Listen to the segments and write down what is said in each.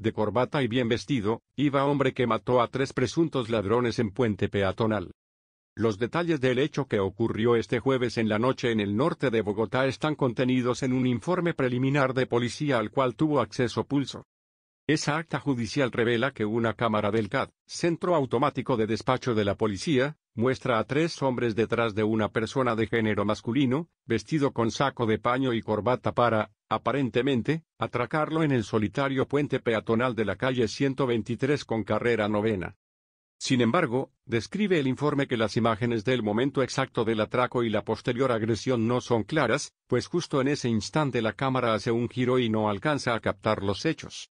de corbata y bien vestido, iba hombre que mató a tres presuntos ladrones en puente peatonal. Los detalles del hecho que ocurrió este jueves en la noche en el norte de Bogotá están contenidos en un informe preliminar de policía al cual tuvo acceso Pulso. Esa acta judicial revela que una cámara del CAD, Centro Automático de Despacho de la Policía, muestra a tres hombres detrás de una persona de género masculino, vestido con saco de paño y corbata para, Aparentemente, atracarlo en el solitario puente peatonal de la calle 123 con carrera novena. Sin embargo, describe el informe que las imágenes del momento exacto del atraco y la posterior agresión no son claras, pues justo en ese instante la cámara hace un giro y no alcanza a captar los hechos.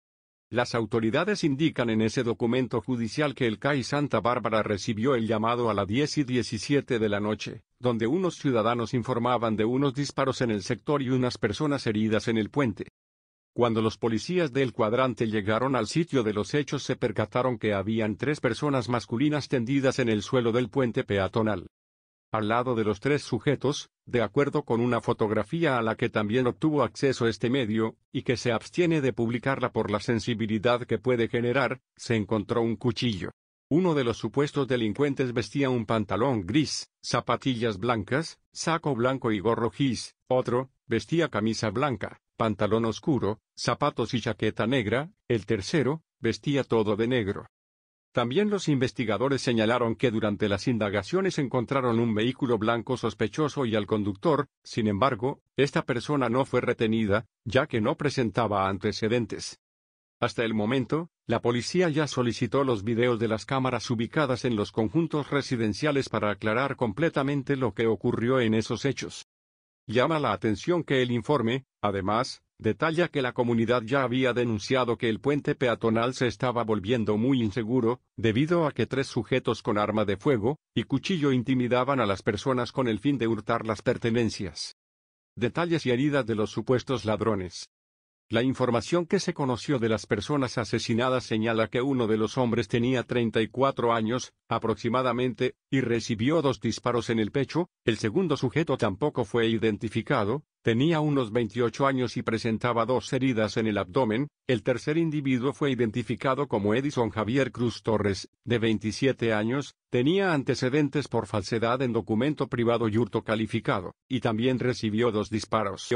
Las autoridades indican en ese documento judicial que el CAI Santa Bárbara recibió el llamado a las 10 y 17 de la noche, donde unos ciudadanos informaban de unos disparos en el sector y unas personas heridas en el puente. Cuando los policías del cuadrante llegaron al sitio de los hechos se percataron que habían tres personas masculinas tendidas en el suelo del puente peatonal. Al lado de los tres sujetos, de acuerdo con una fotografía a la que también obtuvo acceso este medio, y que se abstiene de publicarla por la sensibilidad que puede generar, se encontró un cuchillo. Uno de los supuestos delincuentes vestía un pantalón gris, zapatillas blancas, saco blanco y gorro gis, otro, vestía camisa blanca, pantalón oscuro, zapatos y chaqueta negra, el tercero, vestía todo de negro. También los investigadores señalaron que durante las indagaciones encontraron un vehículo blanco sospechoso y al conductor, sin embargo, esta persona no fue retenida, ya que no presentaba antecedentes. Hasta el momento, la policía ya solicitó los videos de las cámaras ubicadas en los conjuntos residenciales para aclarar completamente lo que ocurrió en esos hechos. Llama la atención que el informe, además, detalla que la comunidad ya había denunciado que el puente peatonal se estaba volviendo muy inseguro, debido a que tres sujetos con arma de fuego y cuchillo intimidaban a las personas con el fin de hurtar las pertenencias. Detalles y heridas de los supuestos ladrones. La información que se conoció de las personas asesinadas señala que uno de los hombres tenía 34 años, aproximadamente, y recibió dos disparos en el pecho, el segundo sujeto tampoco fue identificado, tenía unos 28 años y presentaba dos heridas en el abdomen, el tercer individuo fue identificado como Edison Javier Cruz Torres, de 27 años, tenía antecedentes por falsedad en documento privado y hurto calificado, y también recibió dos disparos.